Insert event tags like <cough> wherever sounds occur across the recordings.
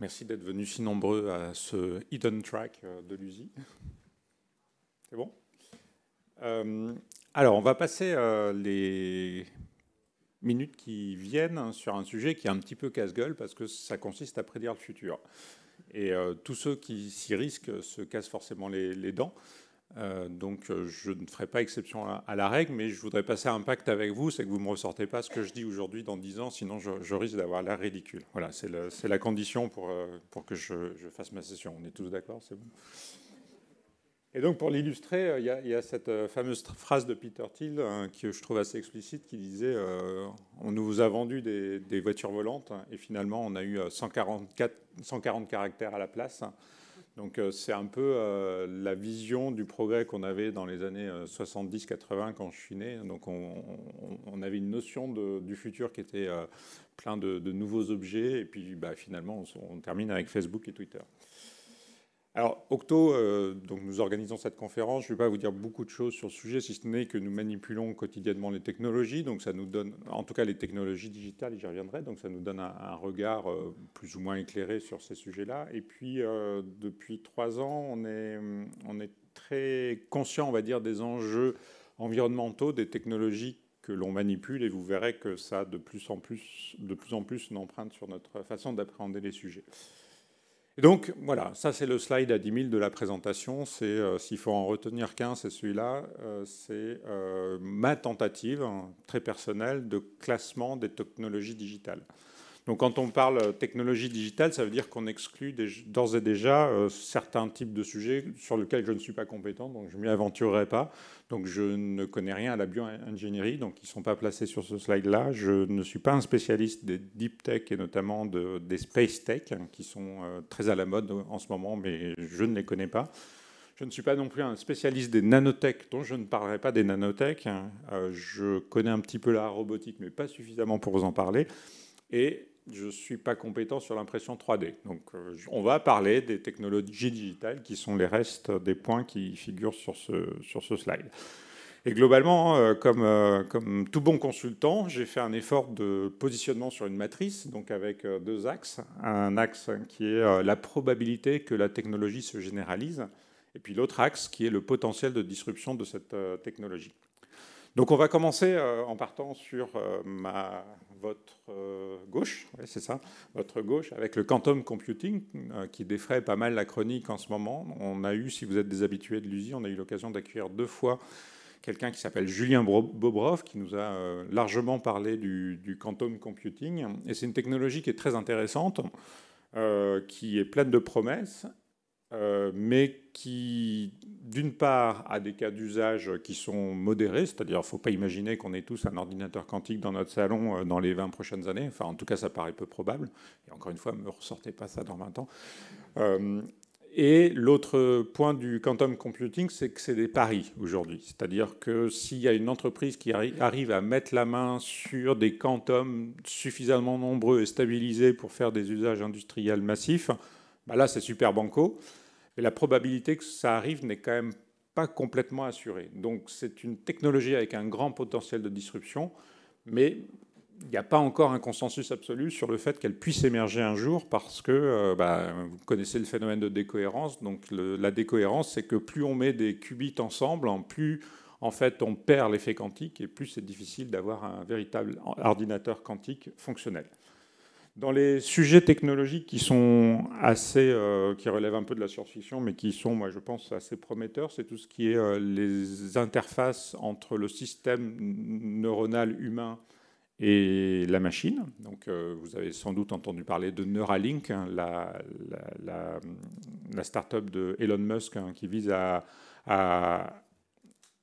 Merci d'être venus si nombreux à ce hidden track euh, de Luzi. C'est bon euh, Alors, on va passer euh, les minutes qui viennent sur un sujet qui est un petit peu casse-gueule parce que ça consiste à prédire le futur. Et tous ceux qui s'y risquent se cassent forcément les dents. Euh, donc euh, je ne ferai pas exception à, la règle, mais je voudrais passer un pacte avec vous, c'est que vous ne me ressortez pas ce que je dis aujourd'hui dans 10 ans, sinon je, risque d'avoir l'air ridicule. Voilà, c'est la condition pour, euh, pour que je, fasse ma session. On est tous d'accord, c'est bon et donc pour l'illustrer, il y, a cette fameuse phrase de Peter Thiel qui hein, que je trouve assez explicite qui disait On nous a vendu des, voitures volantes hein, et finalement on a eu 140 caractères à la place. Hein. Donc euh, c'est un peu euh, la vision du progrès qu'on avait dans les années 70-80 euh, quand je suis né. Donc on, avait une notion du futur qui était plein de, nouveaux objets. Et puis bah, finalement, on termine avec Facebook et Twitter. Alors, Octo, euh, donc nous organisons cette conférence. Je ne vais pas vous dire beaucoup de choses sur le sujet, si ce n'est que nous manipulons quotidiennement les technologies. Donc, ça nous donne, en tout cas, les technologies digitales, et j'y reviendrai. Donc, ça nous donne un, regard euh, plus ou moins éclairé sur ces sujets-là. Et puis, euh, depuis trois ans, on est, très conscient, on va dire, des enjeux environnementaux, des technologies que l'on manipule et vous verrez que ça a de plus en plus, de plus, en plus une empreinte sur notre façon d'appréhender les sujets donc, voilà, ça c'est le slide à 10 000 de la présentation. Euh, s'il faut en retenir qu'un, c'est celui-là. Euh, c'est euh, ma tentative, hein, très personnelle, de classement des technologies digitales. Donc quand on parle technologie digitale, ça veut dire qu'on exclut d'ores et déjà euh, certains types de sujets sur lesquels je ne suis pas compétent, donc je ne m'y aventurerai pas. Donc je ne connais rien à la bio-ingénierie, donc ils ne sont pas placés sur ce slide-là. Je ne suis pas un spécialiste des deep tech et notamment de, des space tech, hein, qui sont euh, très à la mode en ce moment, mais je ne les connais pas. Je ne suis pas non plus un spécialiste des nanotech, dont je ne parlerai pas des nanotech. Hein. Euh, je connais un petit peu la robotique, mais pas suffisamment pour vous en parler. Et je ne suis pas compétent sur l'impression 3D. Donc euh, on va parler des technologies digitales qui sont les restes des points qui figurent sur ce, slide. Et globalement, euh, comme, euh, comme tout bon consultant, j'ai fait un effort de positionnement sur une matrice, donc avec deux axes. Un axe qui est la probabilité que la technologie se généralise, et puis l'autre axe qui est le potentiel de disruption de cette technologie. Donc on va commencer euh, en partant sur euh, ma, votre euh, gauche, c'est ça, votre gauche, avec le quantum computing qui défraie pas mal la chronique en ce moment. On a eu, si vous êtes des habitués de l'usine, on a eu l'occasion d'accueillir deux fois quelqu'un qui s'appelle Julien Bobrov, qui nous a largement parlé du, du quantum computing. Et c'est une technologie qui est très intéressante, qui est pleine de promesses euh, mais qui, d'une part, a des cas d'usage qui sont modérés, c'est-à-dire qu'il ne faut pas imaginer qu'on ait tous un ordinateur quantique dans notre salon euh, dans les 20 prochaines années, enfin en tout cas ça paraît peu probable, et encore une fois, ne me ressortez pas ça dans 20 ans. Euh, et l'autre point du quantum computing, c'est que c'est des paris aujourd'hui. C'est-à-dire que s'il y a une entreprise qui arrive à mettre la main sur des quantums suffisamment nombreux et stabilisés pour faire des usages industriels massifs, bah là c'est super banco mais la probabilité que ça arrive n'est quand même pas complètement assurée. Donc c'est une technologie avec un grand potentiel de disruption, mais il n'y a pas encore un consensus absolu sur le fait qu'elle puisse émerger un jour parce que euh, bah, vous connaissez le phénomène de décohérence. Donc la décohérence, c'est que plus on met des qubits ensemble, plus en fait on perd l'effet quantique et plus c'est difficile d'avoir un véritable ordinateur quantique fonctionnel. Dans les sujets technologiques qui sont assez, euh, qui relèvent un peu de la science-fiction, mais qui sont, moi, je pense, assez prometteurs, c'est tout ce qui est euh, les interfaces entre le système neuronal humain et la machine. Donc, euh, vous avez sans doute entendu parler de Neuralink, hein, la, la, start-up de Elon Musk hein, qui vise à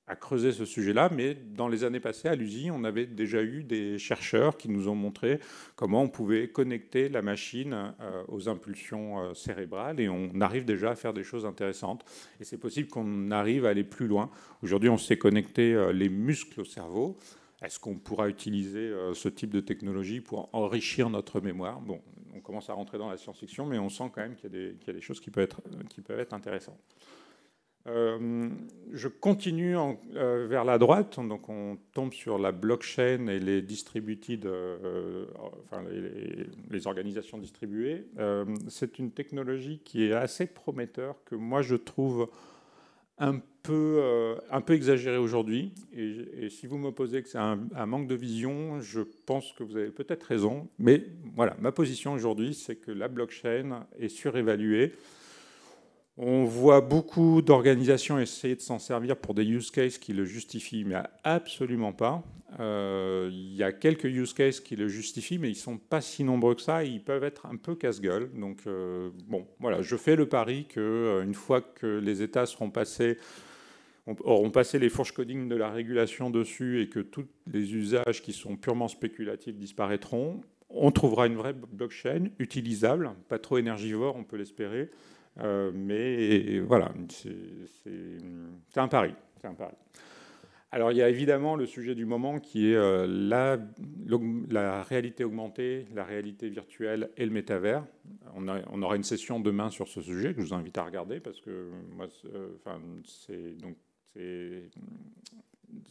à creuser ce sujet-là, mais dans les années passées, à l'usine, on avait déjà eu des chercheurs qui nous ont montré comment on pouvait connecter la machine euh, aux impulsions euh, cérébrales, et on arrive déjà à faire des choses intéressantes. Et c'est possible qu'on arrive à aller plus loin. Aujourd'hui, on sait connecter euh, les muscles au cerveau. Est-ce qu'on pourra utiliser ce type de technologie pour enrichir notre mémoire Bon, on commence à rentrer dans la science-fiction, mais on sent quand même qu'il y, a des choses qui peuvent être intéressantes. Euh, je continue euh, vers la droite, donc on tombe sur la blockchain et les distributed, euh, les, organisations distribuées. c'est une technologie qui est assez prometteur, que moi je trouve un peu, un peu exagérée aujourd'hui. Et, si vous m'opposez que c'est un, un, manque de vision, je pense que vous avez peut-être raison. Mais voilà, ma position aujourd'hui, c'est que la blockchain est surévaluée. On voit beaucoup d'organisations essayer de s'en servir pour des use cases qui le justifient, mais absolument pas. Euh, il y a quelques use cases qui le justifient, mais ils sont pas si nombreux que ça. Et ils peuvent être un peu casse-gueule. Donc, euh, bon, voilà, je fais le pari que euh, une fois que les États auront passé les fourches coding de la régulation dessus et que tous les usages qui sont purement spéculatifs disparaîtront, on trouvera une vraie blockchain utilisable, pas trop énergivore, on peut l'espérer, euh, mais voilà, c'est un pari. Alors il y a évidemment le sujet du moment qui est euh, la, réalité augmentée, la réalité virtuelle et le métavers. On, aura une session demain sur ce sujet que je vous invite à regarder parce que moi, c'est euh,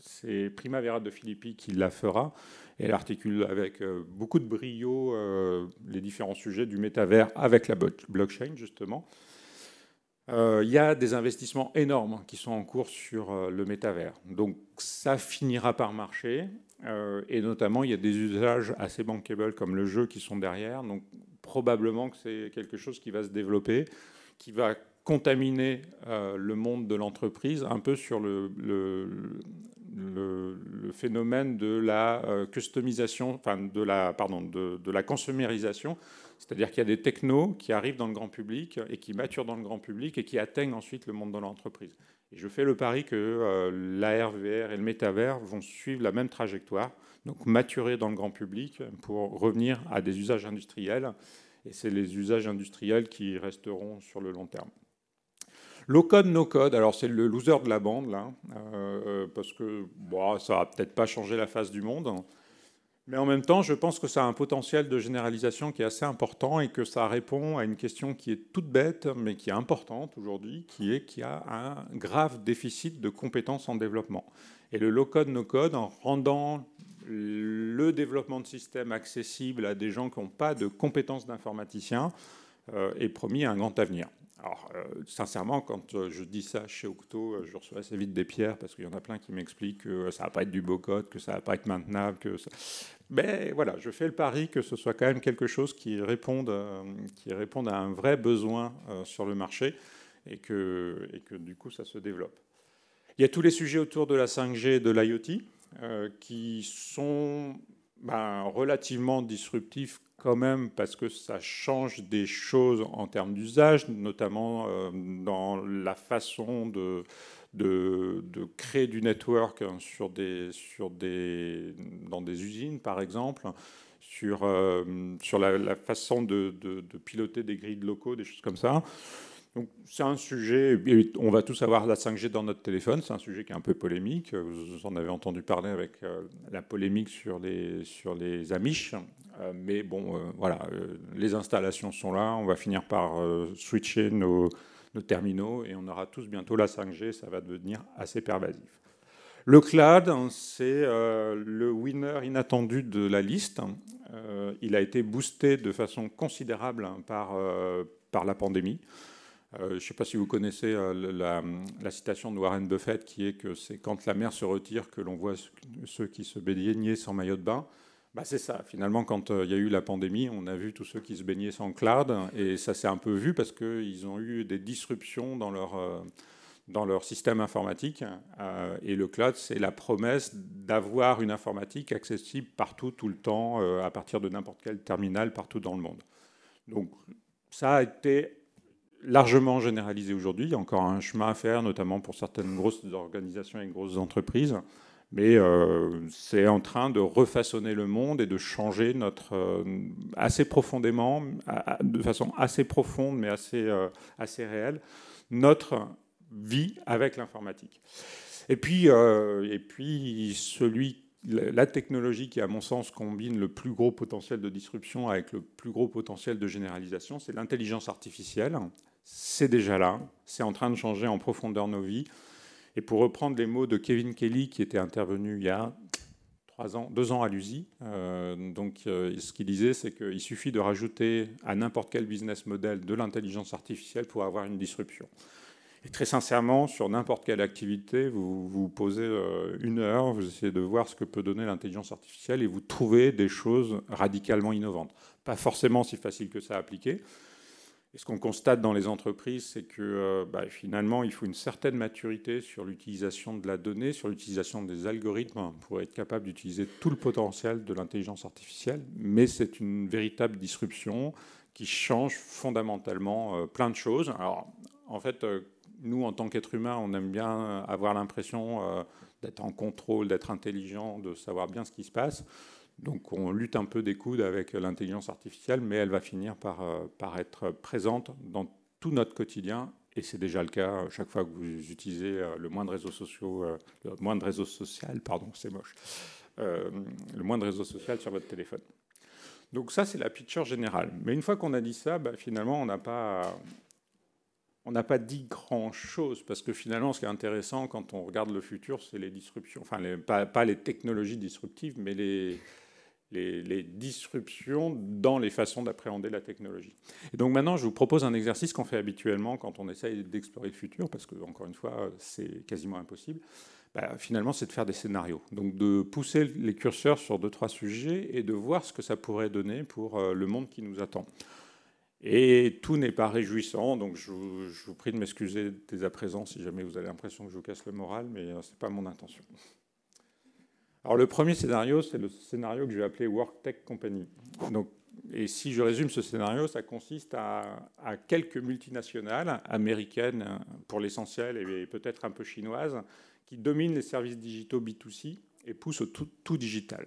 c'est Primavera de Philippi qui la fera. Et elle articule avec beaucoup de brio les différents sujets du métavers avec la blockchain, justement. Euh, il y a des investissements énormes qui sont en cours sur euh, le métavers. Donc ça finira par marcher. Euh, et notamment, il y a des usages assez bankable comme le jeu qui sont derrière. Donc probablement que c'est quelque chose qui va se développer, qui va contaminer le monde de l'entreprise un peu sur le, le, le, phénomène de la euh, customisation, enfin de la, pardon, de, la consommérisation, c'est-à-dire qu'il y a des technos qui arrivent dans le grand public et qui maturent dans le grand public et qui atteignent ensuite le monde de l'entreprise. Et je fais le pari que euh, la l'ARVR et le métavers vont suivre la même trajectoire, donc maturer dans le grand public pour revenir à des usages industriels. Et c'est les usages industriels qui resteront sur le long terme. Low code, no code, alors c'est le loser de la bande, là, euh, parce que bon, bah, ça va peut-être pas changé la face du monde. Mais en même temps, je pense que ça a un potentiel de généralisation qui est assez important et que ça répond à une question qui est toute bête, mais qui est importante aujourd'hui, qui est qu'il y a un grave déficit de compétences en développement. Et le low-code, no-code, en rendant le développement de systèmes accessible à des gens qui n'ont pas de compétences d'informaticien, euh, est promis un grand avenir. Alors, euh, sincèrement, quand euh, je dis ça chez Octo, euh, je reçois assez vite des pierres parce qu'il y en a plein qui m'expliquent que ça ne va pas être du beau code, que ça ne va pas être maintenable, que Mais voilà, je fais le pari que ce soit quand même quelque chose qui réponde, qui réponde à un vrai besoin sur le marché et que, et que du coup, ça se développe. Il y a tous les sujets autour de la 5G et de l'IoT qui sont ben, relativement disruptif quand même parce que ça change des choses en termes d'usage, notamment euh, dans la façon de, créer du network hein, sur des, sur des, dans des usines par exemple, sur, euh, la, façon de, de, piloter des grilles locaux, des choses comme ça. Donc c'est un sujet, on va tous avoir la 5G dans notre téléphone, c'est un sujet qui est un peu polémique. Vous en avez entendu parler avec euh, la polémique sur les, sur les Amish. Euh, mais bon, euh, voilà, les installations sont là, on va finir par switcher nos, terminaux et on aura tous bientôt la 5G, ça va devenir assez pervasif. Le cloud, hein, c'est le winner inattendu de la liste. il a été boosté de façon considérable hein, par la pandémie. Euh, je ne sais pas si vous connaissez euh, la, citation de Warren Buffett qui est que c'est quand la mer se retire que l'on voit ceux qui se baignaient sans maillot de bain. Bah, c'est ça. Finalement, quand euh, il y a eu la pandémie, on a vu tous ceux qui se baignaient sans cloud et ça s'est un peu vu parce qu'ils ont eu des disruptions dans leur, dans leur système informatique. et le cloud, c'est la promesse d'avoir une informatique accessible partout, tout le temps, à partir de n'importe quel terminal, partout dans le monde. Donc, ça a été largement généralisé aujourd'hui. Il y a encore un chemin à faire, notamment pour certaines grosses organisations et grosses entreprises. Mais euh, c'est en train de refaçonner le monde et de changer notre euh, assez profondément, de façon assez profonde mais assez, euh, assez réelle, notre vie avec l'informatique. Et puis, et puis celui, la technologie qui, à mon sens, combine le plus gros potentiel de disruption avec le plus gros potentiel de généralisation, c'est l'intelligence artificielle c'est déjà là, c'est en train de changer en profondeur nos vies. Et pour reprendre les mots de Kevin Kelly, qui était intervenu il y a deux ans à l'USI, euh, donc euh, ce qu'il disait, c'est qu'il suffit de rajouter à n'importe quel business model de l'intelligence artificielle pour avoir une disruption. Et très sincèrement, sur n'importe quelle activité, vous vous posez euh, une heure, vous essayez de voir ce que peut donner l'intelligence artificielle et vous trouvez des choses radicalement innovantes. Pas forcément si facile que ça à appliquer, ce qu'on constate dans les entreprises, c'est que euh, bah, finalement, il faut une certaine maturité sur l'utilisation de la donnée, sur l'utilisation des algorithmes pour être capable d'utiliser tout le potentiel de l'intelligence artificielle. Mais c'est une véritable disruption qui change fondamentalement euh, plein de choses. Alors, en fait, euh, nous, en tant qu'êtres humains, on aime bien avoir l'impression d'être en contrôle, d'être intelligent, de savoir bien ce qui se passe. Donc on lutte un peu des coudes avec l'intelligence artificielle, mais elle va finir par, euh, par être présente dans tout notre quotidien. Et c'est déjà le cas euh, chaque fois que vous utilisez euh, le moindre réseau, social, le moindre réseau social, pardon, c'est moche, le moindre réseau social sur votre téléphone. Donc ça, c'est la picture générale. Mais une fois qu'on a dit ça, bah, finalement, on n'a pas, on n'a pas dit grand-chose, parce que finalement, ce qui est intéressant quand on regarde le futur, c'est les disruptions, enfin, pas, les technologies disruptives, mais les, les, disruptions dans les façons d'appréhender la technologie. Et donc maintenant, je vous propose un exercice qu'on fait habituellement quand on essaye d'explorer le futur, parce que, encore une fois, c'est quasiment impossible. Bah, finalement, c'est de faire des scénarios. Donc de pousser les curseurs sur deux, trois sujets et de voir ce que ça pourrait donner pour euh, le monde qui nous attend. Et tout n'est pas réjouissant, donc je, je vous prie de m'excuser dès à présent si jamais vous avez l'impression que je vous casse le moral, mais euh, ce n'est pas mon intention. Alors le premier scénario, c'est le scénario que je vais appeler Work Tech Company. Donc, et si je résume ce scénario, ça consiste à, quelques multinationales américaines pour l'essentiel et peut-être un peu chinoises qui dominent les services digitaux B2C et poussent au tout, tout digital.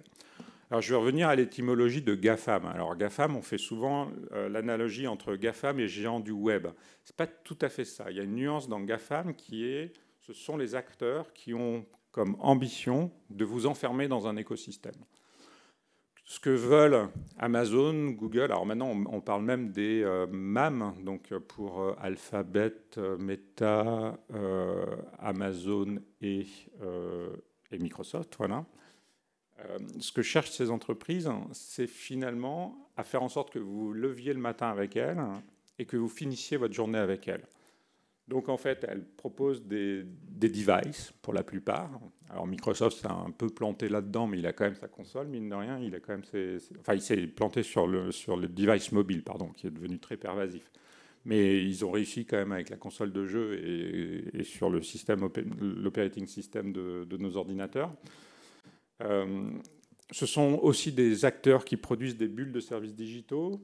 Alors je vais revenir à l'étymologie de GAFAM. Alors GAFAM, on fait souvent euh, l'analogie entre GAFAM et géant du web. Ce n'est pas tout à fait ça. Il y a une nuance dans GAFAM qui est ce sont les acteurs qui ont comme ambition de vous enfermer dans un écosystème. Ce que veulent Amazon, Google, alors maintenant on, parle même des MAM, euh, donc euh, pour euh, Alphabet, Meta, Amazon et, et, Microsoft, voilà. ce que cherchent ces entreprises, c'est finalement à faire en sorte que vous leviez le matin avec elles et que vous finissiez votre journée avec elles. Donc en fait, elle propose des, devices pour la plupart. Alors Microsoft s'est un peu planté là-dedans, mais il a quand même sa console, mine de rien. Il a quand même ses, enfin, il s'est planté sur le, sur le device mobile, pardon, qui est devenu très pervasif. Mais ils ont réussi quand même avec la console de jeu et, sur le système, l'operating system de, de, nos ordinateurs. Euh, ce sont aussi des acteurs qui produisent des bulles de services digitaux.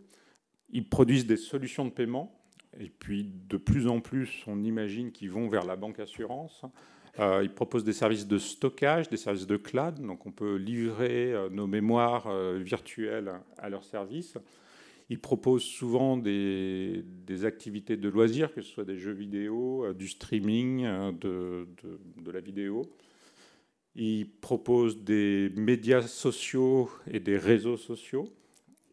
Ils produisent des solutions de paiement et puis, de plus en plus, on imagine qu'ils vont vers la banque assurance. Euh, ils proposent des services de stockage, des services de cloud, donc on peut livrer euh, nos mémoires euh, virtuelles à leur service. Ils proposent souvent des, activités de loisirs, que ce soit des jeux vidéo, du streaming, de, de, la vidéo. Ils proposent des médias sociaux et des réseaux sociaux.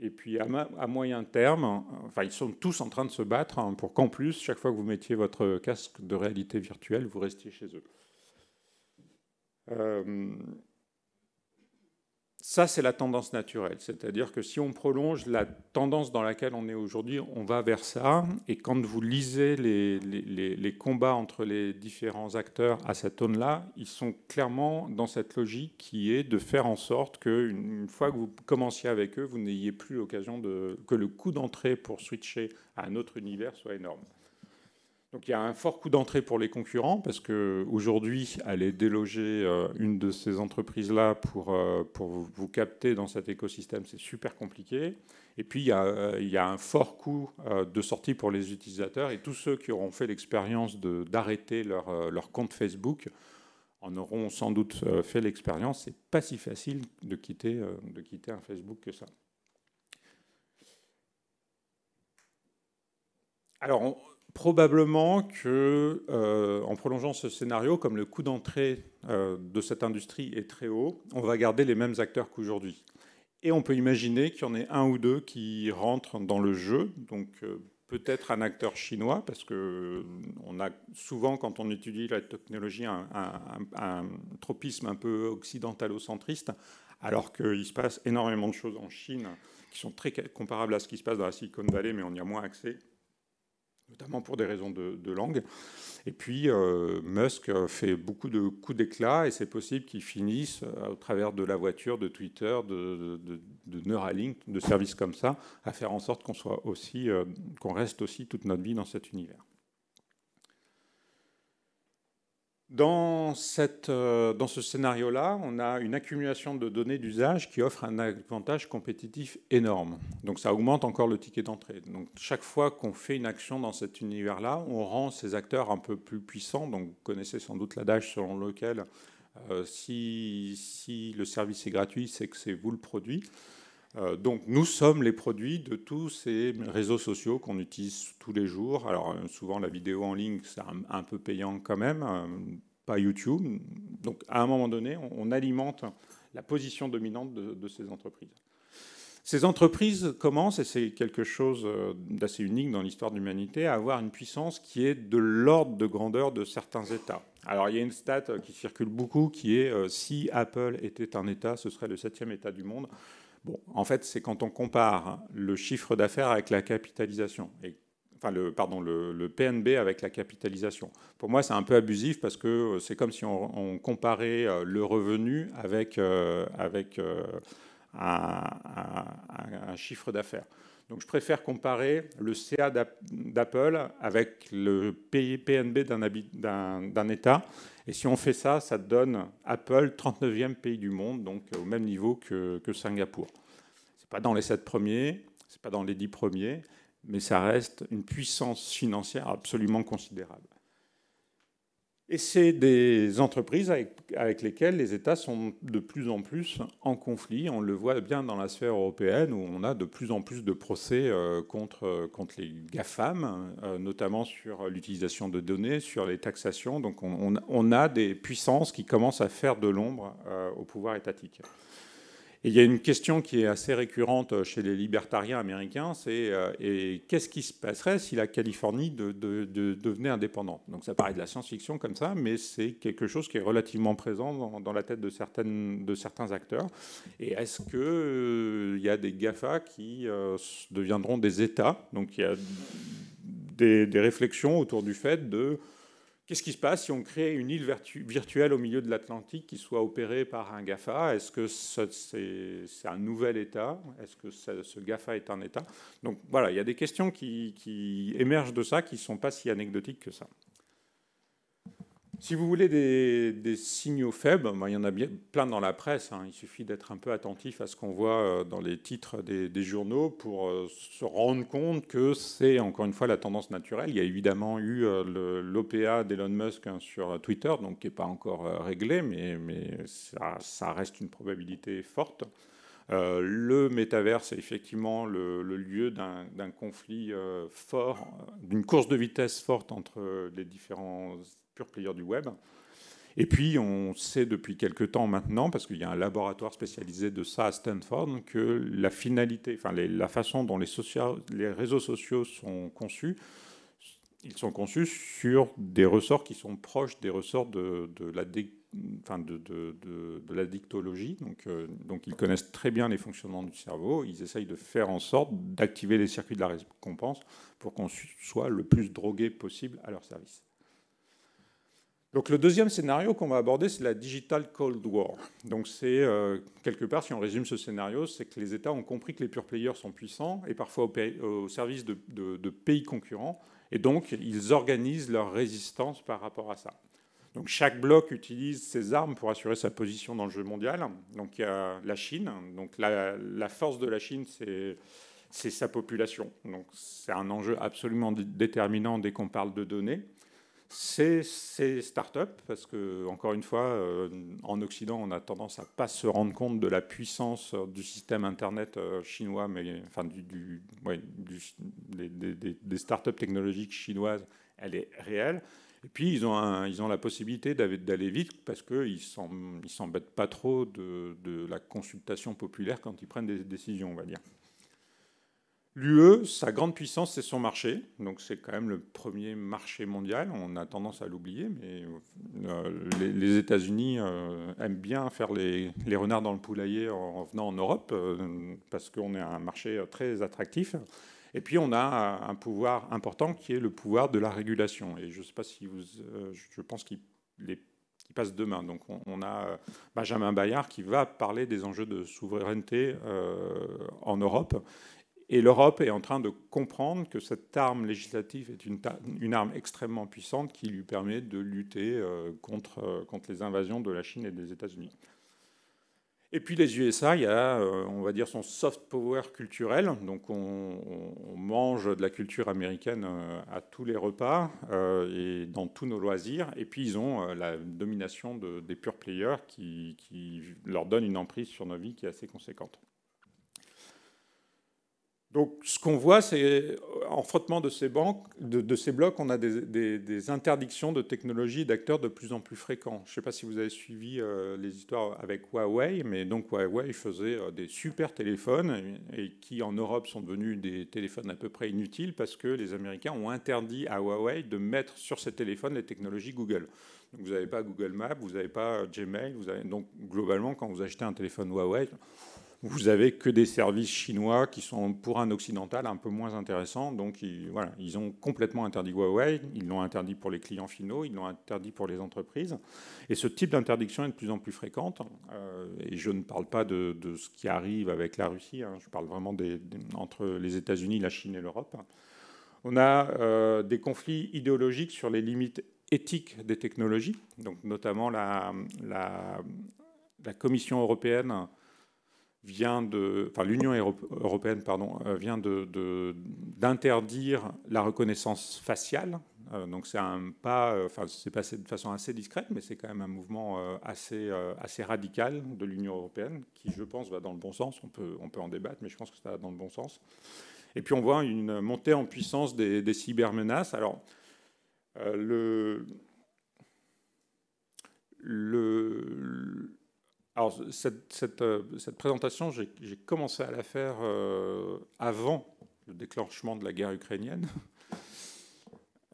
Et puis à, moyen terme, enfin, ils sont tous en train de se battre hein, pour qu'en plus, chaque fois que vous mettiez votre casque de réalité virtuelle, vous restiez chez eux. Euh, ça, c'est la tendance naturelle. C'est-à-dire que si on prolonge la tendance dans laquelle on est aujourd'hui, on va vers ça. Et quand vous lisez les, combats entre les différents acteurs à cette zone-là, ils sont clairement dans cette logique qui est de faire en sorte qu'une fois que vous commenciez avec eux, vous n'ayez plus l'occasion de que le coût d'entrée pour switcher à un autre univers soit énorme. Donc il y a un fort coup d'entrée pour les concurrents parce qu'aujourd'hui, aller déloger euh, une de ces entreprises-là pour, euh, pour vous capter dans cet écosystème, c'est super compliqué. Et puis il y, a, euh, il y, a, un fort coup de sortie pour les utilisateurs et tous ceux qui auront fait l'expérience d'arrêter leur, leur compte Facebook en auront sans doute fait l'expérience. C'est pas si facile de quitter, de quitter un Facebook que ça. Alors, on, Probablement que, euh, en prolongeant ce scénario, comme le coût d'entrée euh, de cette industrie est très haut, on va garder les mêmes acteurs qu'aujourd'hui. Et on peut imaginer qu'il y en ait un ou deux qui rentrent dans le jeu, donc euh, peut-être un acteur chinois, parce que on a souvent, quand on étudie la technologie, un, un, un tropisme un peu occidentalocentriste, alors qu'il se passe énormément de choses en Chine qui sont très comparables à ce qui se passe dans la Silicon Valley, mais on y a moins accès notamment pour des raisons de, langue. Et puis, euh, Musk fait beaucoup de coups d'éclat et c'est possible qu'il finisse, euh, au travers de la voiture, de Twitter, de, Neuralink, de services comme ça, à faire en sorte qu'on soit aussi, euh, qu'on reste aussi toute notre vie dans cet univers. Dans, cette, euh, dans ce scénario-là, on a une accumulation de données d'usage qui offre un avantage compétitif énorme. Donc ça augmente encore le ticket d'entrée. Donc chaque fois qu'on fait une action dans cet univers-là, on rend ces acteurs un peu plus puissants. Donc vous connaissez sans doute l'adage selon lequel euh, si, si, le service est gratuit, c'est que c'est vous le produit. Euh, donc nous sommes les produits de tous ces réseaux sociaux qu'on utilise tous les jours. Alors euh, souvent la vidéo en ligne, c'est un, peu payant quand même, euh, pas YouTube. Donc à un moment donné, on, alimente la position dominante de, ces entreprises. Ces entreprises commencent, et c'est quelque chose d'assez unique dans l'histoire de l'humanité, à avoir une puissance qui est de l'ordre de grandeur de certains États. Alors il y a une stat qui circule beaucoup qui est si Apple était un État, ce serait le septième État du monde en fait, c'est quand on compare le chiffre d'affaires avec la capitalisation. enfin, le, pardon, le, PNB avec la capitalisation. Pour moi, c'est un peu abusif parce que euh, c'est comme si on, comparait euh, le revenu avec, euh, avec un, un chiffre d'affaires. Donc je préfère comparer le CA d'Apple avec le PNB d'un État et si on fait ça, ça donne Apple 39e pays du monde, donc euh, au même niveau que, Singapour. Ce n'est pas dans les 7 premiers, ce n'est pas dans les 10 premiers, mais ça reste une puissance financière absolument considérable. Et c'est des entreprises avec, lesquelles les États sont de plus en plus en conflit. On le voit bien dans la sphère européenne où on a de plus en plus de procès euh, euh, contre, les GAFAM, euh, notamment sur l'utilisation de données, sur les taxations. Donc on, a des puissances qui commencent à faire de l'ombre au pouvoir étatique. Et il y a une question qui est assez récurrente chez les libertariens américains, c'est euh, qu'est-ce qui se passerait si la Californie de, devenait indépendante Donc ça paraît de la science-fiction comme ça, mais c'est quelque chose qui est relativement présent dans, la tête de, certaines, de certains acteurs. Et est-ce qu'il euh, il y a des GAFA qui euh, deviendront des États Donc il y a des réflexions autour du fait de Qu'est-ce qui se passe si on crée une île virtuelle au milieu de l'Atlantique qui soit opérée par un GAFA Est-ce que c'est un nouvel État Est-ce que ce GAFA est un État Donc voilà, il y a des questions qui, qui émergent de ça qui ne sont pas si anecdotiques que ça. Si vous voulez des, signaux faibles, ben, il y en a plein dans la presse. Hein. Il suffit d'être un peu attentif à ce qu'on voit euh, dans les titres des, journaux pour euh, se rendre compte que c'est encore une fois la tendance naturelle. Il y a évidemment eu euh, l'OPA d'Elon Musk hein, sur Twitter, donc qui n'est pas encore réglé, mais, ça, reste une probabilité forte. le métaverse est effectivement le, lieu d'un conflit fort, d'une course de vitesse forte entre les différents pur player du web. Et puis, on sait depuis quelque temps maintenant, parce qu'il y a un laboratoire spécialisé de ça à Stanford, que la finalité, enfin, la façon dont les, les, réseaux sociaux sont conçus, ils sont conçus sur des ressorts qui sont proches des ressorts de, de la de, dictologie. Donc, euh, donc, ils connaissent très bien les fonctionnements du cerveau. Ils essayent de faire en sorte d'activer les circuits de la récompense pour qu'on soit le plus drogué possible à leur service le deuxième scénario qu'on va aborder, c'est la Digital Cold War. Donc c'est euh, quelque part, si on résume ce scénario, c'est que les États ont compris que les pure players sont puissants et parfois au, service de, pays concurrents, et donc ils organisent leur résistance par rapport à ça. Donc chaque bloc utilise ses armes pour assurer sa position dans le jeu mondial. Donc il y a la Chine. Donc la, force de la Chine, c'est sa population. c'est un enjeu absolument déterminant dès qu'on parle de données c'est ces startups, parce que, encore une fois, euh, en Occident, on a tendance à ne pas se rendre compte de la puissance euh, du système Internet euh, chinois, mais enfin, du, des, startups technologiques chinoises, elle est réelle. Et puis, ils ont, ils ont la possibilité d'aller vite parce qu'ils ne s'embêtent pas trop de, la consultation populaire quand ils prennent des décisions, on va dire. L'UE, sa grande puissance, c'est son marché. Donc c'est quand même le premier marché mondial. On a tendance à l'oublier, mais euh, les, États-Unis euh, aiment bien faire les, renards dans le poulailler en venant en Europe, euh, parce qu'on est un marché très attractif. Et puis on a un pouvoir important qui est le pouvoir de la régulation. Et je ne sais pas si vous... je pense qu'il passe demain. Donc on, a Benjamin Bayard qui va parler des enjeux de souveraineté en Europe et l'Europe est en train de comprendre que cette arme législative est une, arme extrêmement puissante qui lui permet de lutter euh, euh, contre, les invasions de la Chine et des États-Unis. Et puis les USA, il y a, euh, on va dire, son soft power culturel. Donc on, mange de la culture américaine à tous les repas et dans tous nos loisirs. Et puis ils ont la domination de, des pure players qui, qui leur donne une emprise sur nos vies qui est assez conséquente. Donc ce qu'on voit, c'est euh, en frottement de ces, banques, de, ces blocs, on a des, interdictions de technologies et d'acteurs de plus en plus fréquents. Je ne sais pas si vous avez suivi euh, les histoires avec Huawei, mais donc Huawei faisait euh, des super téléphones et, qui en Europe sont devenus des téléphones à peu près inutiles parce que les Américains ont interdit à Huawei de mettre sur ces téléphones les technologies Google. Donc vous n'avez pas Google Maps, vous n'avez pas Gmail, vous donc globalement quand vous achetez un téléphone Huawei, vous avez que des services chinois qui sont pour un occidental un peu moins intéressants. Donc ils, voilà, ils ont complètement interdit Huawei, ils l'ont interdit pour les clients finaux, ils l'ont interdit pour les entreprises. Et ce type d'interdiction est de plus en plus fréquente. Euh, et je ne parle pas de, ce qui arrive avec la Russie, hein. je parle vraiment des, entre les États-Unis, la Chine et l'Europe. On a euh, des conflits idéologiques sur les limites éthiques des technologies, donc notamment la, la, la Commission européenne vient de, enfin, l'Union européenne pardon, euh, vient d'interdire de, la reconnaissance faciale. Euh, donc c'est un pas, euh, enfin c'est passé de façon assez discrète, mais c'est quand même un mouvement assez, assez radical de l'Union européenne qui, je pense, va dans le bon sens. On peut, on peut en débattre, mais je pense que ça va dans le bon sens. Et puis on voit une montée en puissance des, des cybermenaces. Alors le, le alors, cette, cette, euh, présentation, j'ai commencé à la faire euh, avant le déclenchement de la guerre ukrainienne. <laughs>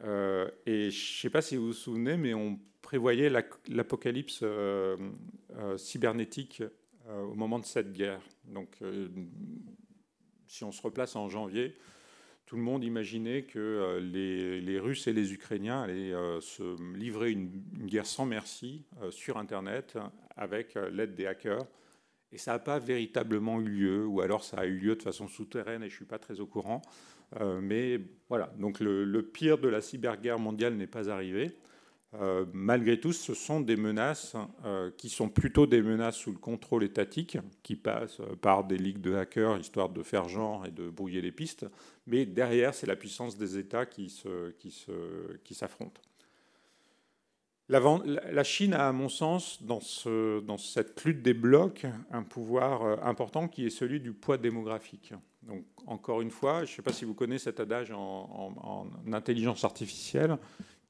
Euh, et je ne sais pas si vous vous souvenez, mais on prévoyait l'apocalypse cybernétique au moment de cette guerre. Donc, si on se replace en janvier, tout le monde imaginait que euh, les, Russes et les Ukrainiens allaient euh, se livrer une, guerre sans merci euh, sur Internet avec l'aide des hackers. Et ça n'a pas véritablement eu lieu, ou alors ça a eu lieu de façon souterraine et je ne suis pas très au courant. mais voilà, donc le, pire de la cyberguerre mondiale n'est pas arrivé. Euh, malgré tout, ce sont des menaces euh, qui sont plutôt des menaces sous le contrôle étatique, qui passent euh, par des ligues de hackers, histoire de faire genre et de brouiller les pistes. Mais derrière, c'est la puissance des États qui s'affrontent. la, Chine a, à mon sens, dans, cette lutte des blocs, un pouvoir important qui est celui du poids démographique. Donc, encore une fois, je ne sais pas si vous connaissez cet adage en intelligence artificielle,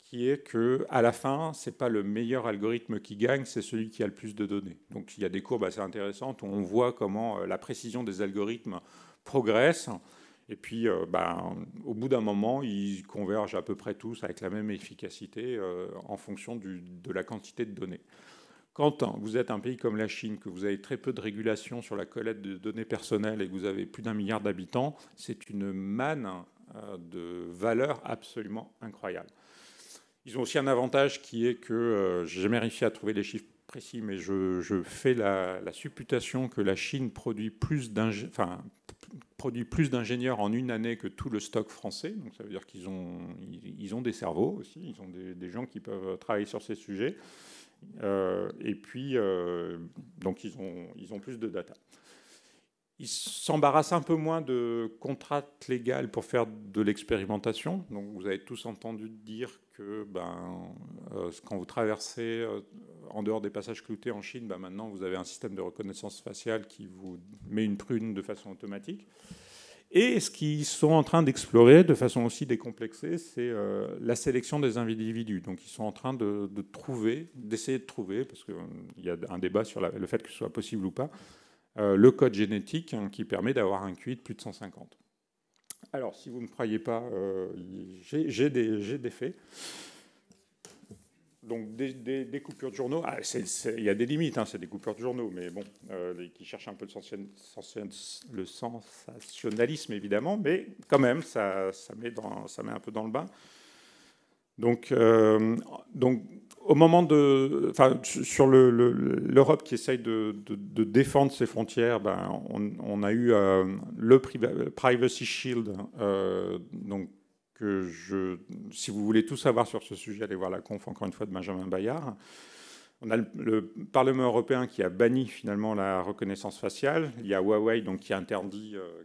qui est que à la fin, c'est pas le meilleur algorithme qui gagne, c'est celui qui a le plus de données. Donc il y a des courbes assez intéressantes où on voit comment euh, la précision des algorithmes progresse. Et puis, euh, ben, au bout d'un moment, ils convergent à peu près tous avec la même efficacité euh, en fonction de la quantité de données. Quand vous êtes un pays comme la Chine, que vous avez très peu de régulation sur la collecte de données personnelles et que vous avez plus d'un milliard d'habitants, c'est une manne de valeur absolument incroyable. Ils ont aussi un avantage qui est que euh, j'ai jamais réussi à trouver les chiffres précis, mais je, fais la, supputation que la Chine produit plus d'ingénieurs en une année que tout le stock français. Donc ça veut dire qu'ils ont, des cerveaux aussi, ils ont des, gens qui peuvent travailler sur ces sujets. Euh, et puis, euh, donc ils ont plus de data. Ils s'embarrassent un peu moins de contrats légaux pour faire de l'expérimentation. Donc, vous avez tous entendu dire que ben, euh, quand vous traversez euh, en dehors des passages cloutés en Chine, ben, maintenant vous avez un système de reconnaissance faciale qui vous met une prune de façon automatique. Et ce qu'ils sont en train d'explorer de façon aussi décomplexée, c'est euh, la sélection des individus. Donc ils sont en train de, trouver, d'essayer de trouver, parce qu'il y a un débat sur le fait que ce soit possible ou pas, euh, le code génétique hein, qui permet d'avoir un QI de plus de 150. Alors, si vous ne me croyez pas, euh, j'ai des, faits. Donc, des, coupures de journaux. Ah, il y a des limites, hein, c'est des coupures de journaux, mais bon, euh, qui cherchent un peu le, sensationnalisme, évidemment, mais quand même, ça, ça, met ça met un peu dans le bain. Donc, euh, donc au moment de, enfin, sur l'Europe qui essaye de, défendre ses frontières, ben, on, a eu euh, le Privacy Shield. Euh, donc, je, si vous voulez tout savoir sur ce sujet, allez voir la conf encore une fois de Benjamin Bayard. On a le, Parlement européen qui a banni finalement la reconnaissance faciale. Il y a Huawei donc qui interdit, euh,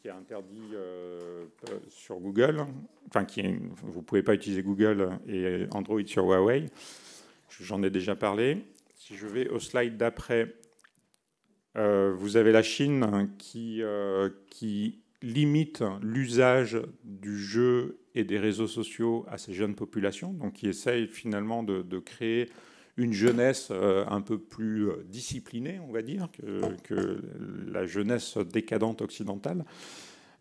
qui interdit, euh, euh, sur Google. Enfin, qui, vous ne pouvez pas utiliser Google et Android sur Huawei. J'en ai déjà parlé. Si je vais au slide d'après, vous avez la Chine qui, qui limite l'usage du jeu et des réseaux sociaux à ces jeunes populations, donc qui essaye finalement de, de créer une jeunesse euh, un peu plus euh, disciplinée, on va dire, que, la jeunesse décadente occidentale.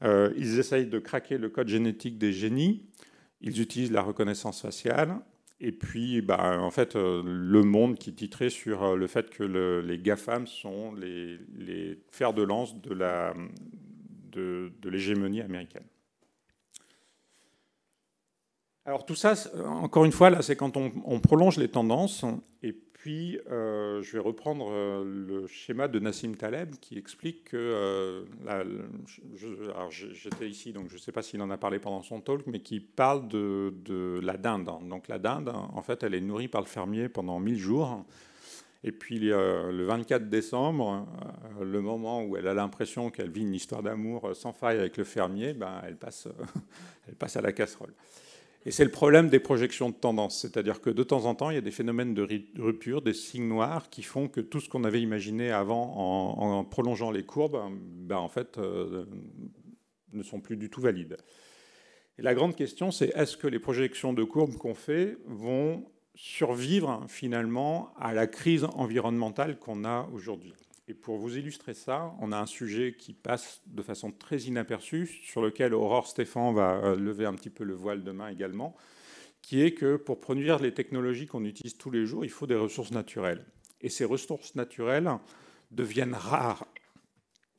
Euh, ils essayent de craquer le code génétique des génies. Ils utilisent la reconnaissance faciale. Et puis, bah, en fait, le monde qui titrait sur le fait que les GAFAM sont les, fers de lance de l'hégémonie américaine. Alors tout ça, euh, encore une fois, là, c'est quand on, prolonge les tendances. Et puis, euh, je vais reprendre euh, le schéma de Nassim Taleb qui explique que... alors j'étais ici, donc je ne sais pas s'il en a parlé pendant son talk, mais qui parle de, la dinde. Donc la dinde, en fait, elle est nourrie par le fermier pendant 1000 jours. Et puis le 24 décembre, le moment où elle a l'impression qu'elle vit une histoire d'amour sans faille avec le fermier, ben, elle passe <laughs> à la casserole. Et c'est le problème des projections de tendance, c'est-à-dire que de temps en temps, il y a des phénomènes de rupture, des signes noirs qui font que tout ce qu'on avait imaginé avant en, prolongeant les courbes, ben, en fait, euh, ne sont plus du tout valides. Et la grande question, c'est est-ce que les projections de courbes qu'on fait vont survivre finalement à la crise environnementale qu'on a aujourd'hui et pour vous illustrer ça, on a un sujet qui passe de façon très inaperçue, sur lequel Aurore Stéphane va euh, lever un petit peu le voile demain également, qui est que pour produire les technologies qu'on utilise tous les jours, il faut des ressources naturelles. Et ces ressources naturelles deviennent rares.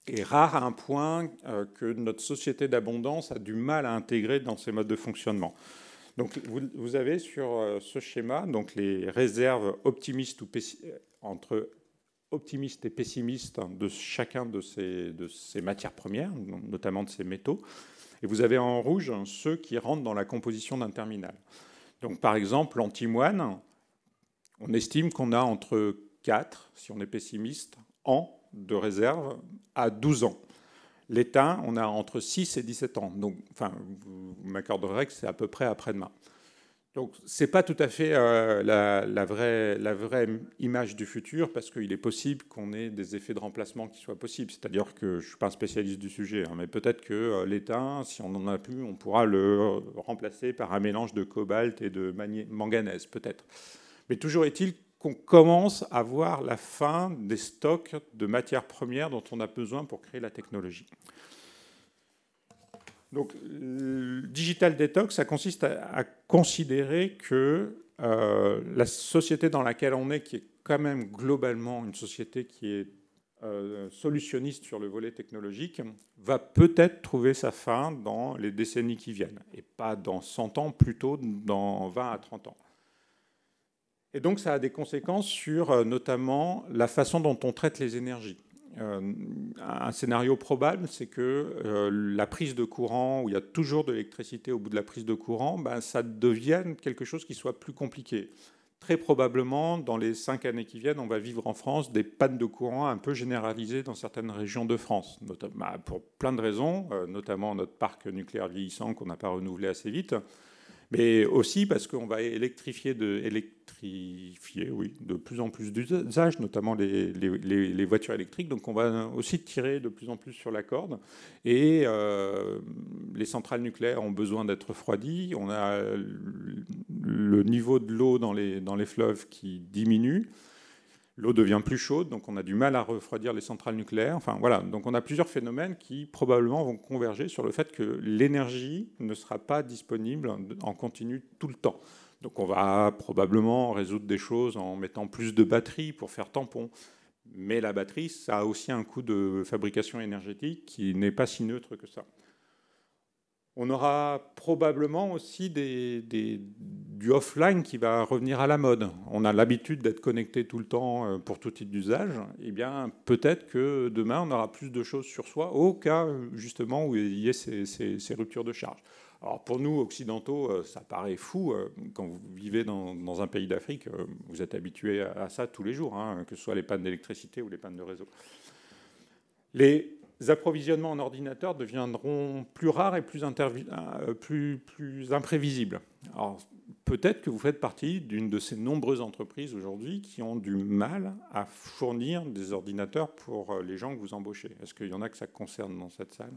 Et rares à un point euh, que notre société d'abondance a du mal à intégrer dans ses modes de fonctionnement. Donc vous, avez sur euh, ce schéma donc les réserves optimistes ou entre optimiste et pessimiste de chacun de ces, de ces matières premières, notamment de ces métaux. Et vous avez en rouge ceux qui rentrent dans la composition d'un terminal. Donc par exemple, l'antimoine, on estime qu'on a entre 4, si on est pessimiste, ans de réserve à 12 ans. L'étain, on a entre 6 et 17 ans. Donc, enfin, vous m'accorderez que c'est à peu près après-demain. Donc ce n'est pas tout à fait euh, la, vraie, image du futur, parce qu'il est possible qu'on ait des effets de remplacement qui soient possibles. C'est-à-dire que je ne suis pas un spécialiste du sujet, hein, mais peut-être que euh, l'étain, si on en a plus, on pourra le remplacer par un mélange de cobalt et de manganèse, peut-être. Mais toujours est-il qu'on commence à voir la fin des stocks de matières premières dont on a besoin pour créer la technologie. Donc, le euh, digital detox, ça consiste à, considérer que euh, la société dans laquelle on est, qui est quand même globalement une société qui est euh, solutionniste sur le volet technologique, va peut-être trouver sa fin dans les décennies qui viennent, et pas dans 100 ans, plutôt dans 20 à 30 ans. Et donc ça a des conséquences sur notamment la façon dont on traite les énergies. Euh, un scénario probable, c'est que euh, la prise de courant, où il y a toujours de l'électricité au bout de la prise de courant, ben, ça devienne quelque chose qui soit plus compliqué très probablement, dans les cinq années qui viennent, on va vivre en France des pannes de courant un peu généralisées dans certaines régions de France, notamment, bah, pour plein de raisons, euh, notamment notre parc nucléaire vieillissant qu'on n'a pas renouvelé assez vite mais aussi parce qu'on va électrifier de, électrifier, de plus en plus d'usages, notamment les, voitures électriques. Donc on va aussi tirer de plus en plus sur la corde. Et euh, les centrales nucléaires ont besoin d'être refroidies. On a le niveau de l'eau dans les fleuves qui diminue l'eau devient plus chaude, donc on a du mal à refroidir les centrales nucléaires. Enfin voilà, donc on a plusieurs phénomènes qui probablement vont converger sur le fait que l'énergie ne sera pas disponible en continu tout le temps. Donc on va probablement résoudre des choses en mettant plus de batteries pour faire tampon. Mais la batterie, ça a aussi un coût de fabrication énergétique qui n'est pas si neutre que ça. On aura probablement aussi du offline qui va revenir à la mode. On a l'habitude d'être connecté tout le temps euh, pour tout type d'usage. Eh bien, peut-être que demain, on aura plus de choses sur soi au cas justement où il y ait ces, ruptures de charge. Alors pour nous, occidentaux, euh, ça paraît fou. Euh, quand vous vivez dans, un pays d'Afrique, vous êtes habitué à, ça tous les jours, hein, que ce soit les pannes d'électricité ou les pannes de réseau. Les approvisionnements en ordinateurs deviendront plus rares et euh, plus, imprévisibles. Alors, peut-être que vous faites partie d'une de ces nombreuses entreprises aujourd'hui qui ont du mal à fournir des ordinateurs pour euh, les gens que vous embauchez. Est-ce qu'il y en a que ça concerne dans cette salle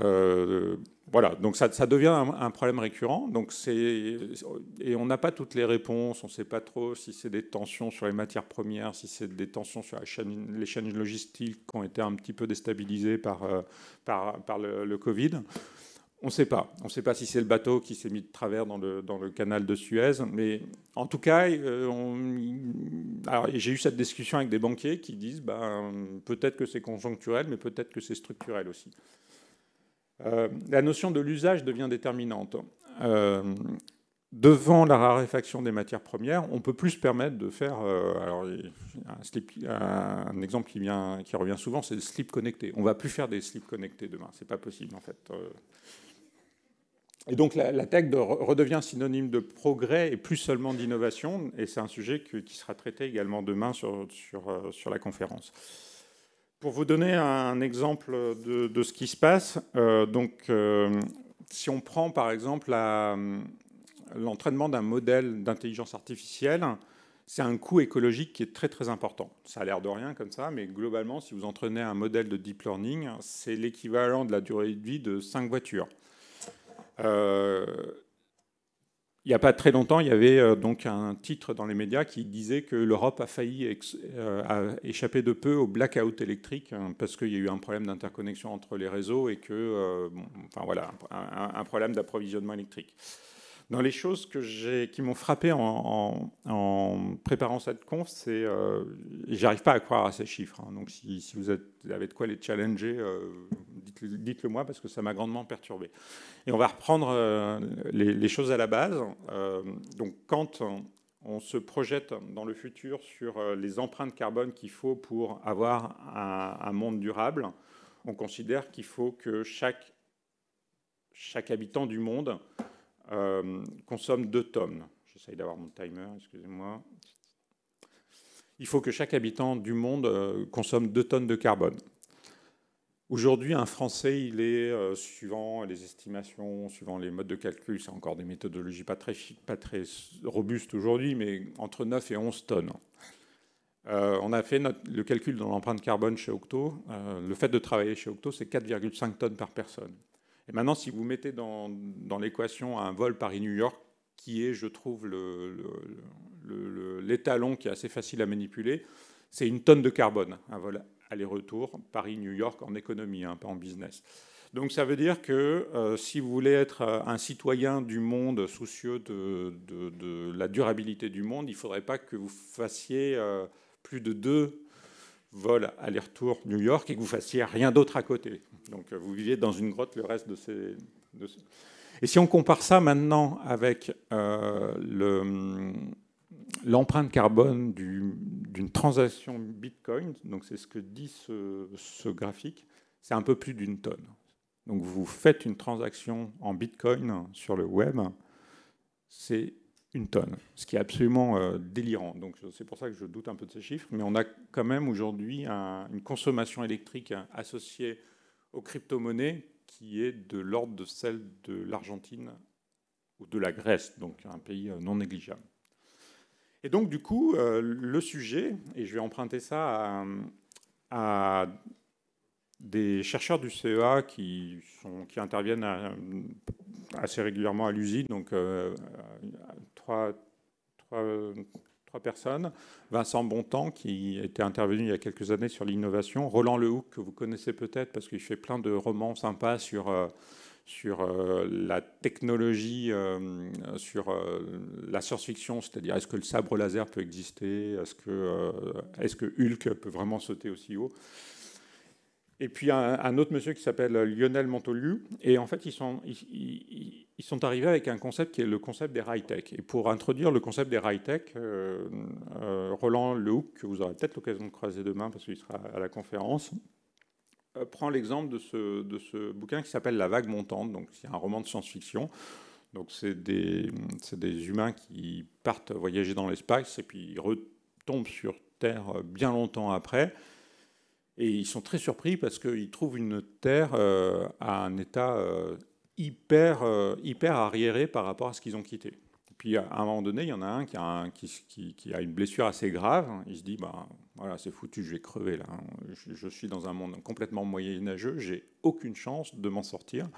euh, voilà, donc ça, devient un, problème récurrent. Donc et on n'a pas toutes les réponses, on ne sait pas trop si c'est des tensions sur les matières premières, si c'est des tensions sur les chaînes logistiques qui ont été un petit peu déstabilisées par, euh, le, Covid. On ne sait pas. On ne sait pas si c'est le bateau qui s'est mis de travers dans le, dans le, canal de Suez. Mais en tout cas, euh, j'ai eu cette discussion avec des banquiers qui disent ben, peut-être que c'est conjoncturel, mais peut-être que c'est structurel aussi. Euh, la notion de l'usage devient déterminante. Euh, devant la raréfaction des matières premières, on peut plus se permettre de faire. Euh, alors, un, exemple qui, revient souvent, c'est le slip connecté. On va plus faire des slips connectés demain. n'est pas possible en fait. Et donc la, tech redevient synonyme de progrès et plus seulement d'innovation. Et c'est un sujet qui sera traité également demain sur la conférence. Pour vous donner un exemple de, ce qui se passe, euh, donc, euh, si on prend par exemple l'entraînement d'un modèle d'intelligence artificielle, c'est un coût écologique qui est très très important. Ça a l'air de rien comme ça, mais globalement, si vous entraînez un modèle de deep learning, c'est l'équivalent de la durée de vie de cinq voitures. Euh, il n'y a pas très longtemps, il y avait euh, donc un titre dans les médias qui disait que l'Europe a failli euh, échapper de peu au blackout électrique hein, parce qu'il y a eu un problème d'interconnexion entre les réseaux et que, euh, enfin voilà, un, problème d'approvisionnement électrique. Dans les choses que qui m'ont frappé en, préparant cette conf, c'est j'arrive pas à croire à ces chiffres. Hein. donc si, si, vous, avez de quoi les challenger, Dites-le moi parce que ça m'a grandement perturbé. Et on va reprendre euh, les, choses à la base. Euh, donc quand on se projette dans le futur sur euh, les empreintes carbone qu'il faut pour avoir un, monde durable, on considère qu'il faut que chaque, chaque habitant du monde consomme 2 tonnes. J'essaye d'avoir mon timer, excusez-moi. Il faut que chaque habitant du monde consomme 2 tonnes de carbone. Aujourd'hui, un Français, il est, euh, suivant les estimations, suivant les modes de calcul, c'est encore des méthodologies pas très, pas très robustes aujourd'hui, mais entre 9 et 11 tonnes. Euh, on a fait le calcul de l'empreinte carbone chez Octo. Euh, le fait de travailler chez Octo, c'est 4,5 tonnes par personne. Et maintenant, si vous mettez dans, dans l'équation un vol Paris-New York, qui est, je trouve, l'étalon qui est assez facile à manipuler, c'est une tonne de carbone, un vol aller-retour Paris-New York en économie, hein, pas en business. Donc ça veut dire que euh, si vous voulez être euh, un citoyen du monde soucieux de, la durabilité du monde, il ne faudrait pas que vous fassiez euh, plus de deux vols aller-retour New York et que vous fassiez rien d'autre à côté. Donc vous viviez dans une grotte le reste de ces... Et si on compare ça maintenant avec le l'empreinte carbone d'une transaction Bitcoin, donc c'est ce que dit ce, graphique, c'est un peu plus d'une tonne. Donc vous faites une transaction en Bitcoin sur le web, c'est une tonne, ce qui est absolument euh, délirant. Donc c'est pour ça que je doute un peu de ces chiffres, mais on a quand même aujourd'hui une consommation électrique associée aux crypto-monnaies qui est de l'ordre de celle de l'Argentine ou de la Grèce, donc un pays euh, non négligeable. Et donc, du coup, euh, le sujet, et je vais emprunter ça à, des chercheurs du CEA qui, interviennent euh, assez régulièrement à l'usine, donc euh, trois, personnes. Vincent Bontemps, qui était intervenu il y a quelques années sur l'innovation. Roland Lehoucq, que vous connaissez peut-être parce qu'il fait plein de romans sympas sur sur euh, la technologie, euh, sur euh, la science-fiction, c'est-à-dire est-ce que le sabre laser peut exister, est-ce que, Hulk peut vraiment sauter aussi haut. Et puis un, un autre monsieur qui s'appelle Lionel Montolieu, et en fait ils sont, sont arrivés avec un concept qui est le concept des high-tech. Et pour introduire le concept des high-tech, Roland Lehoucq, que vous aurez peut-être l'occasion de croiser demain parce qu'il sera à la conférence, euh, Prends l'exemple de ce, de ce, bouquin qui s'appelle La vague montante, donc c'est un roman de science-fiction. Donc c'est des, des, humains qui partent voyager dans l'espace et puis ils retombent sur Terre euh, bien longtemps après. Et ils sont très surpris parce qu'ils trouvent une Terre euh, à un état hyper, hyper arriéré par rapport à ce qu'ils ont quitté. Puis à un moment donné, il y en a un qui a, qui, a une blessure assez grave. Il se dit, bah, voilà, c'est foutu, je vais crever là. Je, suis dans un monde complètement moyenâgeux, j'ai aucune chance de m'en sortir.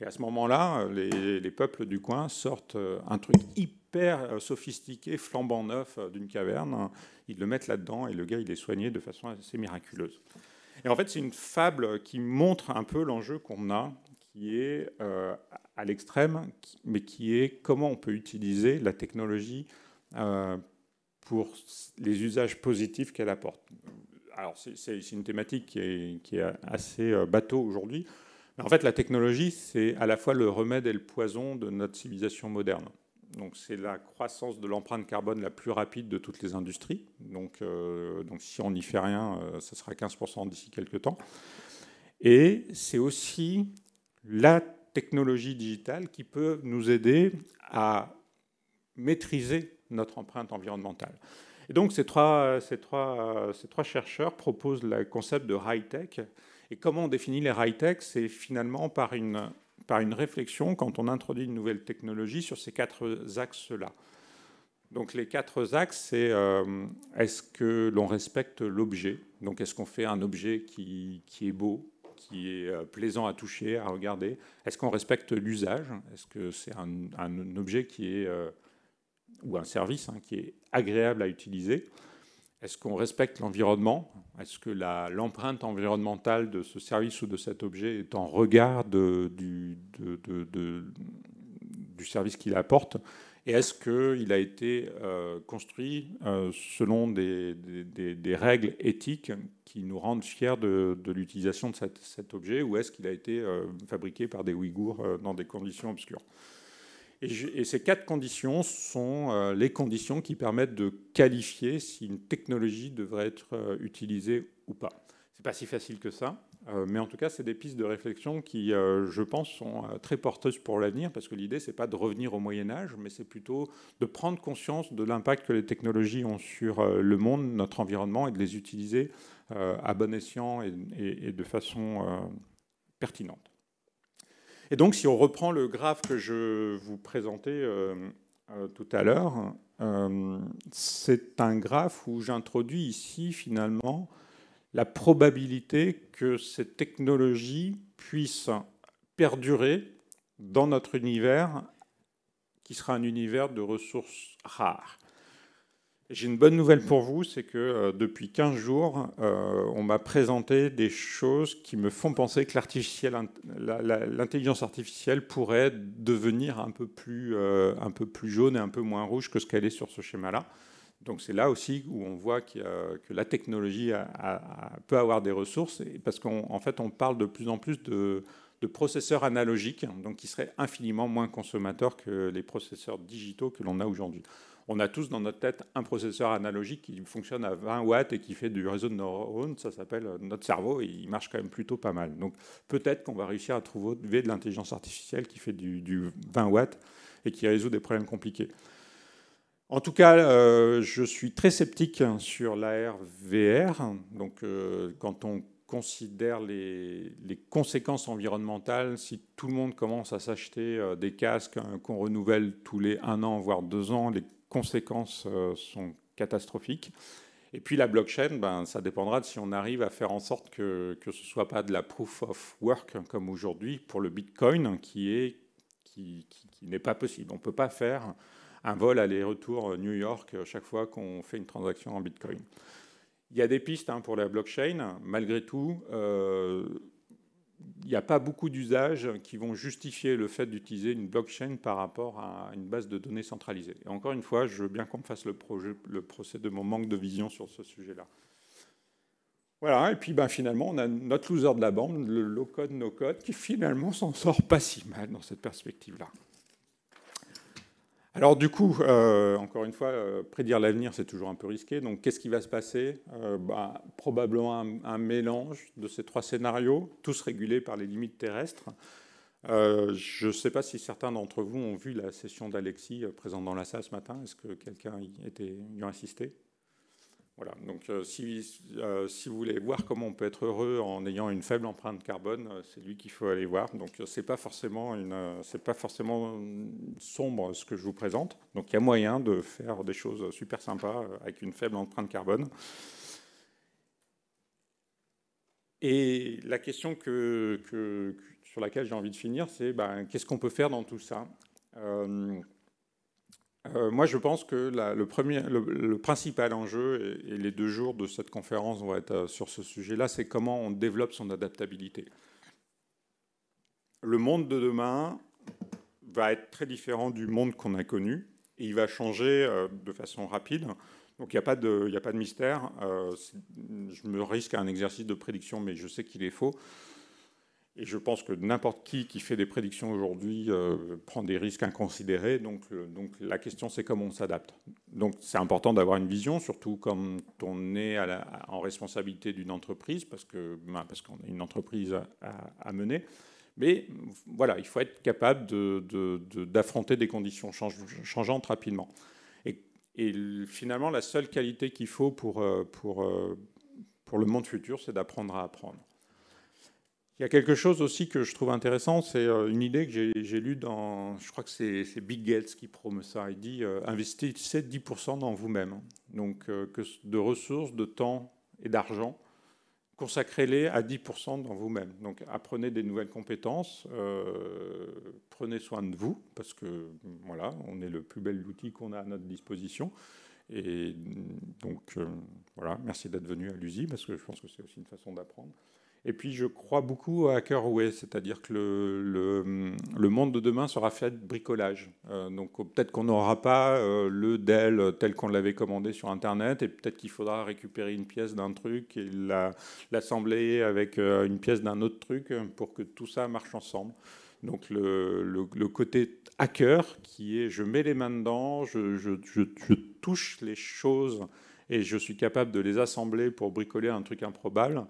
Et à ce moment-là, les, les, peuples du coin sortent euh, un truc hyper euh, sophistiqué, flambant neuf euh, d'une caverne. Ils le mettent là-dedans et le gars, il est soigné de façon assez miraculeuse. Et en fait, c'est une fable qui montre un peu l'enjeu qu'on a qui est euh, à l'extrême, mais qui est comment on peut utiliser la technologie euh, pour les usages positifs qu'elle apporte. Alors c'est une thématique qui est, assez euh, bateau aujourd'hui. mais En fait, la technologie, c'est à la fois le remède et le poison de notre civilisation moderne. Donc, c'est la croissance de l'empreinte carbone la plus rapide de toutes les industries. Donc, donc si on n'y fait rien, ce sera 15% d'ici quelques temps. Et c'est aussi la technologie digitale qui peut nous aider à maîtriser notre empreinte environnementale. Et donc ces trois, chercheurs proposent le concept de high-tech. Et comment on définit les high-tech C'est finalement par une, réflexion quand on introduit une nouvelle technologie sur ces quatre axes-là. Donc les quatre axes, c'est euh, est-ce que l'on respecte l'objet Donc est-ce qu'on fait un objet qui est beau, qui est euh, plaisant à toucher, à regarder Est-ce qu'on respecte l'usage Est-ce que c'est un, objet qui est, euh, ou un service hein, qui est agréable à utiliser Est-ce qu'on respecte l'environnement Est-ce que l'empreinte environnementale de ce service ou de cet objet est en regard du, service qu'il apporte et est-ce qu'il a été euh, construit euh, selon des, règles éthiques qui nous rendent fiers de, l'utilisation de cet objet, ou est-ce qu'il a été euh, fabriqué par des Ouïghours dans des conditions obscures et, et, ces quatre conditions sont les conditions qui permettent de qualifier si une technologie devrait être utilisée ou pas. C'est pas si facile que ça. Euh, mais en tout cas, c'est des pistes de réflexion qui, euh, je pense, sont euh, très porteuses pour l'avenir, parce que l'idée, n'est pas de revenir au Moyen Âge, mais c'est plutôt de prendre conscience de l'impact que les technologies ont sur le monde, notre environnement, et de les utiliser à bon escient et de façon pertinente. Et donc, si on reprend le graphe que je vous présentais tout à l'heure, c'est un graphe où j'introduis ici finalement la probabilité que ces technologie puissent perdurer dans notre univers, qui sera un univers de ressources rares. J'ai une bonne nouvelle pour vous, c'est que euh, depuis 15 jours, euh, on m'a présenté des choses qui me font penser que l'intelligence artificielle pourrait devenir euh, un peu plus jaune et un peu moins rouge que ce qu'elle est sur ce schéma-là. Donc c'est là aussi où on voit que la technologie peut avoir des ressources, parce qu'en fait on parle de plus en plus de, processeurs analogiques, donc qui seraient infiniment moins consommateurs que les processeurs digitaux que l'on a aujourd'hui. On a tous dans notre tête un processeur analogique qui fonctionne à 20 watts et qui fait du réseau de neurones, ça s'appelle euh, notre cerveau, et il marche quand même plutôt pas mal. Donc peut-être qu'on va réussir à trouver de l'intelligence artificielle qui fait du, du 20 watts et qui résout des problèmes compliqués. En tout cas, euh, je suis très sceptique sur l'ARVR. Donc, euh, quand on considère les, conséquences environnementales, si tout le monde commence à s'acheter euh, des casques qu'on renouvelle tous les un an, voire deux ans, les conséquences sont catastrophiques. Et puis la blockchain, ben, ça dépendra de si on arrive à faire en sorte que, que ce ne soit pas de la proof of work hein, comme aujourd'hui pour le Bitcoin, hein, qui qui, qui, qui n'est pas possible. On ne peut pas faire un vol aller-retour euh, New York euh, chaque fois qu'on fait une transaction en Bitcoin. Il y a des pistes hein, pour la blockchain. Malgré tout, euh, il n'y a pas beaucoup d'usages qui vont justifier le fait d'utiliser une blockchain par rapport à une base de données centralisée. Et encore une fois, je veux bien qu'on fasse le, procès de mon manque de vision sur ce sujet-là. Voilà, et puis ben, finalement, on a notre loser de la bande, le low-code, no-code, qui finalement s'en sort pas si mal dans cette perspective-là. Alors du coup, euh, encore une fois, euh, prédire l'avenir, c'est toujours un peu risqué. Donc qu'est-ce qui va se passer euh, bah, Probablement un, mélange de ces trois scénarios, tous régulés par les limites terrestres. je ne sais pas si certains d'entre vous ont vu la session d'Alexis présente dans la salle ce matin. Est-ce que quelqu'un y, y a assisté voilà, donc euh, euh, si, vous voulez voir comment on peut être heureux en ayant une faible empreinte carbone, euh, c'est lui qu'il faut aller voir. Donc c'est pas forcément pas forcément sombre ce que je vous présente. Donc il y a moyen de faire des choses super sympas avec une faible empreinte carbone. Et la question sur laquelle j'ai envie de finir, c'est ben, qu'est-ce qu'on peut faire dans tout ça euh, moi, je pense que le, principal enjeu, et, les deux jours de cette conférence vont être euh, sur ce sujet-là, c'est comment on développe son adaptabilité. Le monde de demain va être très différent du monde qu'on a connu, et il va changer euh, de façon rapide. Donc il n'y a, pas de mystère. je me risque à un exercice de prédiction, mais je sais qu'il est faux. Et je pense que n'importe qui qui fait des prédictions aujourd'hui euh, prend des risques inconsidérés. Donc, euh, donc la question, c'est comment on s'adapte. Donc c'est important d'avoir une vision, surtout quand on est en responsabilité d'une entreprise, parce que ben, parce qu'on est une entreprise à, mener. Mais voilà, il faut être capable d'affronter des conditions changeantes rapidement. Et, et, finalement, la seule qualité qu'il faut pour, euh, pour, pour le monde futur, c'est d'apprendre à apprendre. Il y a quelque chose aussi que je trouve intéressant, c'est euh, une idée que j'ai lue dans, je crois que c'est Big Gates qui promeut ça, il dit euh, investissez 10% dans vous-même, donc euh, que de ressources, de temps et d'argent, consacrez-les à 10% dans vous-même. Donc apprenez des nouvelles compétences, prenez soin de vous, parce que voilà, on est le plus bel outil qu'on a à notre disposition. Et donc voilà, merci d'être venu à l'USI, parce que je pense que c'est aussi une façon d'apprendre. Et puis je crois beaucoup à way, c'est-à-dire que le, le, monde de demain sera fait de bricolage. Euh, donc peut-être qu'on n'aura pas euh, le Dell tel qu'on l'avait commandé sur Internet, et peut-être qu'il faudra récupérer une pièce d'un truc et l'assembler avec euh, une pièce d'un autre truc pour que tout ça marche ensemble. Donc le, le, côté hacker qui est je mets les mains dedans, je, je, je touche les choses et je suis capable de les assembler pour bricoler un truc improbable.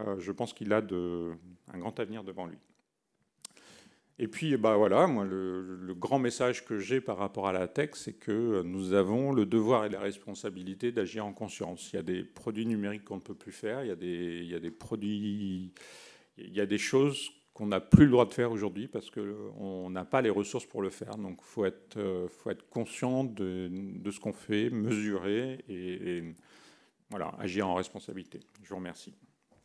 Euh, je pense qu'il a de, un grand avenir devant lui. Et puis, bah voilà, moi, le, grand message que j'ai par rapport à la tech, c'est que nous avons le devoir et la responsabilité d'agir en conscience. Il y a des produits numériques qu'on ne peut plus faire, il y a des, produits, il y a des choses qu'on n'a plus le droit de faire aujourd'hui parce qu'on n'a pas les ressources pour le faire. Donc, il faut être, euh, faut être conscient de, ce qu'on fait, mesurer et, et voilà, agir en responsabilité. Je vous remercie.